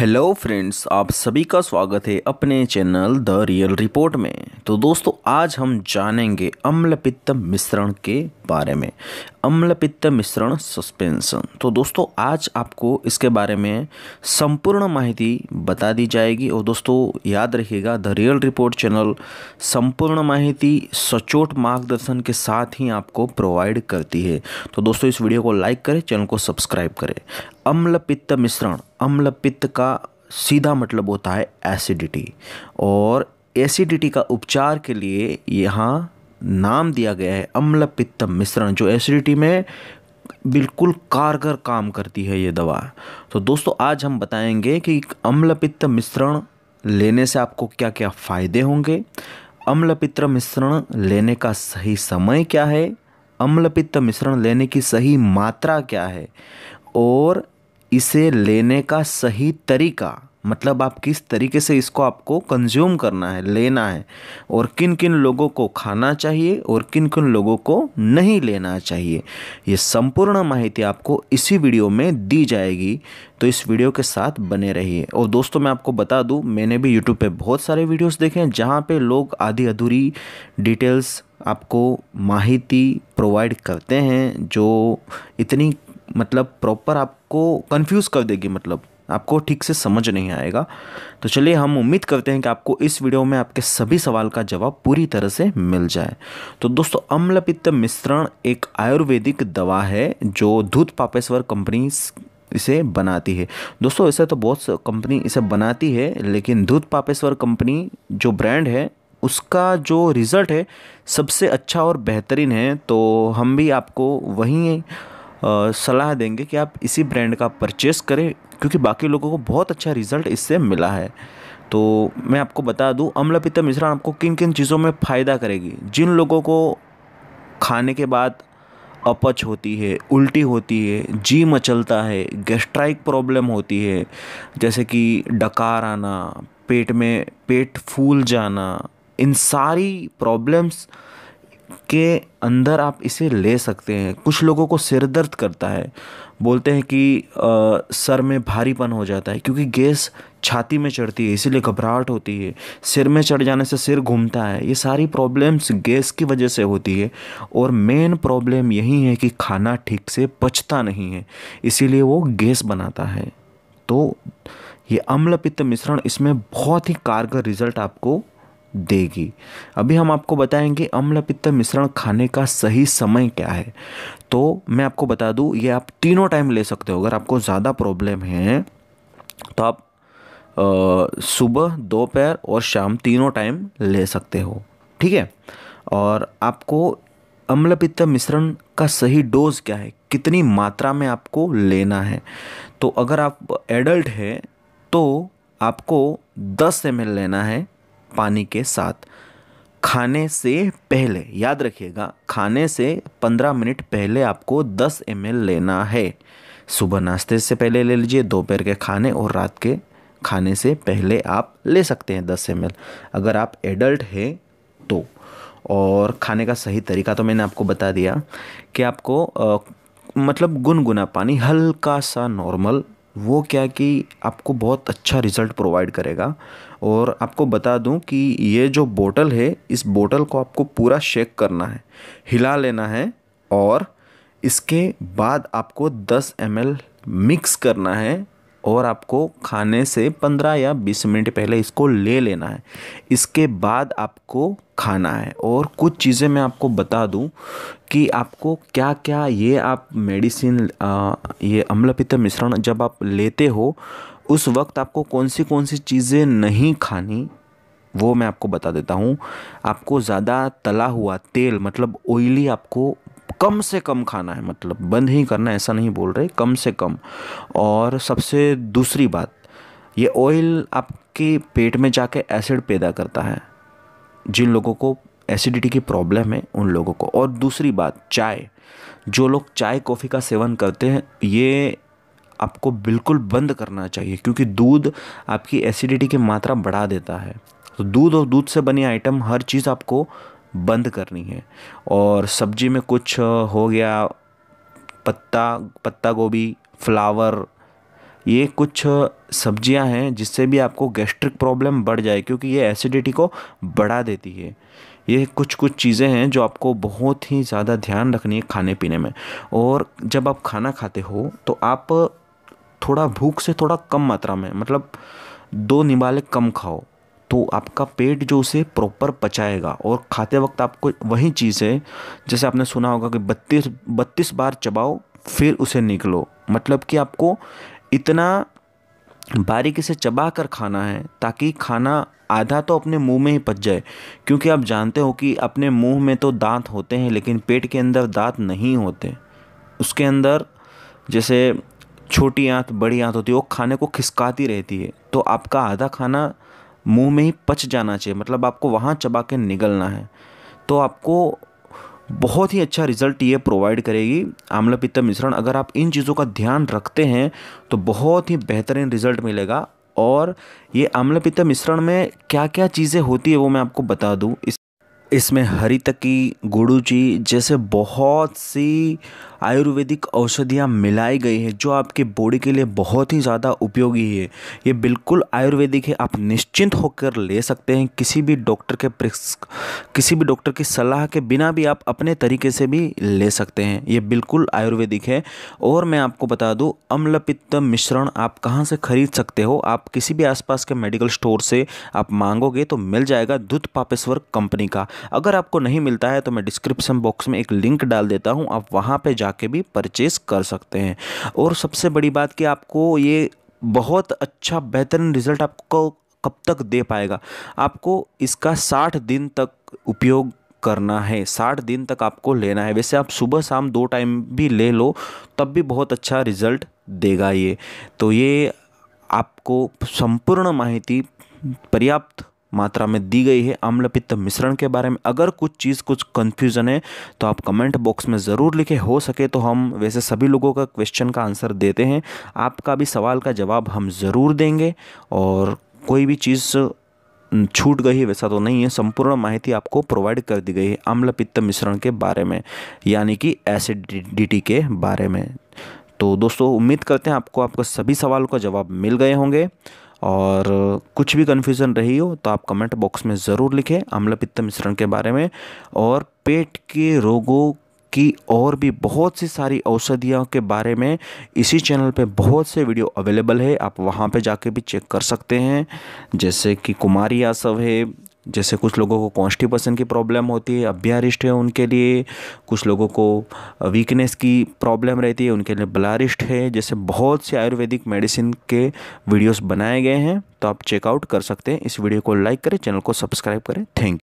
hello friends आप सभी का स्वागत है अपने चैनल द रियल रिपोर्ट में तो दोस्तों आज हम जानेंगे अम्ल पित्त मिश्रण के बारे में अम्ल पित्त मिश्रण सस्पेंशन तो दोस्तों आज आपको इसके बारे में संपूर्ण माहिती बता दी जाएगी और दोस्तों याद रखिएगा द रियल रिपोर्ट चैनल संपूर्ण माहिती सचोट मार्गदर्शन के साथ ही आपको प्रोवाइड करती है तो दोस्तों इस वीडियो को लाइक करें चैनल को सब्सक्राइब करें अम्ल पित्त मिश्रण अम्ल पित्त का सीधा मतलब होता है एसिडिटी और एसिडिटी का उपचार के लिए यहाँ नाम दिया गया है अम्ल पित्त मिश्रण जो एसिडिटी में बिल्कुल कारगर काम करती है ये दवा तो दोस्तों आज हम बताएंगे कि अम्ल पित्त मिश्रण लेने से आपको क्या क्या फ़ायदे होंगे अम्ल पित्त मिश्रण लेने का सही समय क्या है अम्ल पित्त मिश्रण लेने की सही मात्रा क्या है और इसे लेने का सही तरीका मतलब आप किस तरीके से इसको आपको कंज्यूम करना है लेना है और किन किन लोगों को खाना चाहिए और किन किन लोगों को नहीं लेना चाहिए ये संपूर्ण माहिती आपको इसी वीडियो में दी जाएगी तो इस वीडियो के साथ बने रहिए और दोस्तों मैं आपको बता दूं मैंने भी यूट्यूब पे बहुत सारे वीडियोस देखे हैं जहाँ पर लोग आधी अधूरी डिटेल्स आपको माहिती प्रोवाइड करते हैं जो इतनी मतलब प्रॉपर आपको कंफ्यूज कर देगी मतलब आपको ठीक से समझ नहीं आएगा तो चलिए हम उम्मीद करते हैं कि आपको इस वीडियो में आपके सभी सवाल का जवाब पूरी तरह से मिल जाए तो दोस्तों अम्लपित्त मिश्रण एक आयुर्वेदिक दवा है जो दूध पापेश्वर कंपनी इसे बनाती है दोस्तों ऐसे तो बहुत कंपनी इसे बनाती है लेकिन दूध पापेश्वर कंपनी जो ब्रांड है उसका जो रिज़ल्ट है सबसे अच्छा और बेहतरीन है तो हम भी आपको वहीं सलाह देंगे कि आप इसी ब्रांड का परचेस करें क्योंकि बाकी लोगों को बहुत अच्छा रिज़ल्ट इससे मिला है तो मैं आपको बता दूं अम्लपित्त मिश्रण आपको किन किन चीज़ों में फ़ायदा करेगी जिन लोगों को खाने के बाद अपच होती है उल्टी होती है जी मचलता है गैस्ट्राइक प्रॉब्लम होती है जैसे कि डकार आना पेट में पेट फूल जाना इन सारी प्रॉब्लम्स के अंदर आप इसे ले सकते हैं कुछ लोगों को सिर दर्द करता है बोलते हैं कि आ, सर में भारीपन हो जाता है क्योंकि गैस छाती में चढ़ती है इसीलिए घबराहट होती है सिर में चढ़ जाने से सिर घूमता है ये सारी प्रॉब्लम्स गैस की वजह से होती है और मेन प्रॉब्लम यही है कि खाना ठीक से पचता नहीं है इसीलिए वो गैस बनाता है तो ये अम्ल पित्त मिश्रण इसमें बहुत ही कारगर रिजल्ट आपको देगी अभी हम आपको बताएंगे अम्ल पित्त मिश्रण खाने का सही समय क्या है तो मैं आपको बता दूं ये आप तीनों टाइम ले सकते हो अगर आपको ज़्यादा प्रॉब्लम है तो आप सुबह दोपहर और शाम तीनों टाइम ले सकते हो ठीक है और आपको अम्ल पित्त मिश्रण का सही डोज क्या है कितनी मात्रा में आपको लेना है तो अगर आप एडल्ट हैं तो आपको 10 एम लेना है पानी के साथ खाने से पहले याद रखिएगा खाने से 15 मिनट पहले आपको 10 एम लेना है सुबह नाश्ते से पहले ले लीजिए दोपहर के खाने और रात के खाने से पहले आप ले सकते हैं 10 एम अगर आप एडल्ट हैं तो और खाने का सही तरीका तो मैंने आपको बता दिया कि आपको आ, मतलब गुनगुना पानी हल्का सा नॉर्मल वो क्या कि आपको बहुत अच्छा रिज़ल्ट प्रोवाइड करेगा और आपको बता दूं कि ये जो बोटल है इस बोटल को आपको पूरा शेक करना है हिला लेना है और इसके बाद आपको 10 एम मिक्स करना है और आपको खाने से पंद्रह या बीस मिनट पहले इसको ले लेना है इसके बाद आपको खाना है और कुछ चीज़ें मैं आपको बता दूं कि आपको क्या क्या ये आप मेडिसिन ये अम्लपित मिश्रण जब आप लेते हो उस वक्त आपको कौन सी कौन सी चीज़ें नहीं खानी वो मैं आपको बता देता हूँ आपको ज़्यादा तला हुआ तेल मतलब ऑयली आपको कम से कम खाना है मतलब बंद ही करना ऐसा नहीं बोल रहे कम से कम और सबसे दूसरी बात ये ऑयल आपके पेट में जाके एसिड पैदा करता है जिन लोगों को एसिडिटी की प्रॉब्लम है उन लोगों को और दूसरी बात चाय जो लोग चाय कॉफ़ी का सेवन करते हैं ये आपको बिल्कुल बंद करना चाहिए क्योंकि दूध आपकी एसिडिटी की मात्रा बढ़ा देता है तो दूध और दूध से बनी आइटम हर चीज़ आपको बंद करनी है और सब्जी में कुछ हो गया पत्ता पत्ता गोभी फ्लावर ये कुछ सब्जियां हैं जिससे भी आपको गैस्ट्रिक प्रॉब्लम बढ़ जाए क्योंकि ये एसिडिटी को बढ़ा देती है ये कुछ कुछ चीज़ें हैं जो आपको बहुत ही ज़्यादा ध्यान रखनी है खाने पीने में और जब आप खाना खाते हो तो आप थोड़ा भूख से थोड़ा कम मात्रा में मतलब दो निबाले कम खाओ तो आपका पेट जो उसे प्रॉपर पचाएगा और खाते वक्त आपको वही चीज़ है जैसे आपने सुना होगा कि बत्तीस बत्तीस बार चबाओ फिर उसे निकलो मतलब कि आपको इतना बारीकी से चबा कर खाना है ताकि खाना आधा तो अपने मुंह में ही पच जाए क्योंकि आप जानते हो कि अपने मुंह में तो दांत होते हैं लेकिन पेट के अंदर दांत नहीं होते उसके अंदर जैसे छोटी आंत बड़ी आंत होती है वो खाने को खिसकाती रहती है तो आपका आधा खाना मुंह में ही पच जाना चाहिए मतलब आपको वहाँ चबा के निगलना है तो आपको बहुत ही अच्छा रिजल्ट ये प्रोवाइड करेगी आम्लपित्त पित्त मिश्रण अगर आप इन चीज़ों का ध्यान रखते हैं तो बहुत ही बेहतरीन रिजल्ट मिलेगा और ये आम्लपित्त पित्त मिश्रण में क्या क्या चीज़ें होती है वो मैं आपको बता दूँ इस इसमें हरी तकी गुड़ूची जैसे बहुत सी आयुर्वेदिक औषधियाँ मिलाई गई है जो आपके बॉडी के लिए बहुत ही ज़्यादा उपयोगी है ये बिल्कुल आयुर्वेदिक है आप निश्चिंत होकर ले सकते हैं किसी भी डॉक्टर के किसी भी डॉक्टर की सलाह के बिना भी आप अपने तरीके से भी ले सकते हैं ये बिल्कुल आयुर्वेदिक है और मैं आपको बता दूँ अम्लपित्त मिश्रण आप कहाँ से खरीद सकते हो आप किसी भी आसपास के मेडिकल स्टोर से आप मांगोगे तो मिल जाएगा दूध पापेश्वर कंपनी का अगर आपको नहीं मिलता है तो मैं डिस्क्रिप्शन बॉक्स में एक लिंक डाल देता हूँ आप वहाँ पर जा जाके भी परचेस कर सकते हैं और सबसे बड़ी बात कि आपको ये बहुत अच्छा बेहतरीन रिज़ल्ट आपको कब तक दे पाएगा आपको इसका साठ दिन तक उपयोग करना है साठ दिन तक आपको लेना है वैसे आप सुबह शाम दो टाइम भी ले लो तब भी बहुत अच्छा रिज़ल्ट देगा ये तो ये आपको संपूर्ण माहिती पर्याप्त मात्रा में दी गई है आम्ल पित्त मिश्रण के बारे में अगर कुछ चीज़ कुछ कन्फ्यूज़न है तो आप कमेंट बॉक्स में ज़रूर लिखें हो सके तो हम वैसे सभी लोगों का क्वेश्चन का आंसर देते हैं आपका भी सवाल का जवाब हम ज़रूर देंगे और कोई भी चीज़ छूट गई वैसा तो नहीं है संपूर्ण माहिती आपको प्रोवाइड कर दी गई है आम्ल पित्त मिश्रण के बारे में यानी कि एसिडिटी के बारे में तो दोस्तों उम्मीद करते हैं आपको आपका सभी सवालों का जवाब मिल गए होंगे और कुछ भी कन्फ्यूज़न रही हो तो आप कमेंट बॉक्स में ज़रूर लिखें अम्ल पित्त मिश्रण के बारे में और पेट के रोगों की और भी बहुत सी सारी औषधियों के बारे में इसी चैनल पे बहुत से वीडियो अवेलेबल है आप वहाँ पे जाके भी चेक कर सकते हैं जैसे कि कुमारी आसव है जैसे कुछ लोगों को कॉन्स्टिपेशन की प्रॉब्लम होती है अभ्यारिष्ट है उनके लिए कुछ लोगों को वीकनेस की प्रॉब्लम रहती है उनके लिए ब्लारिष्ट है जैसे बहुत से आयुर्वेदिक मेडिसिन के वीडियोस बनाए गए हैं तो आप चेकआउट कर सकते हैं इस वीडियो को लाइक करें चैनल को सब्सक्राइब करें थैंक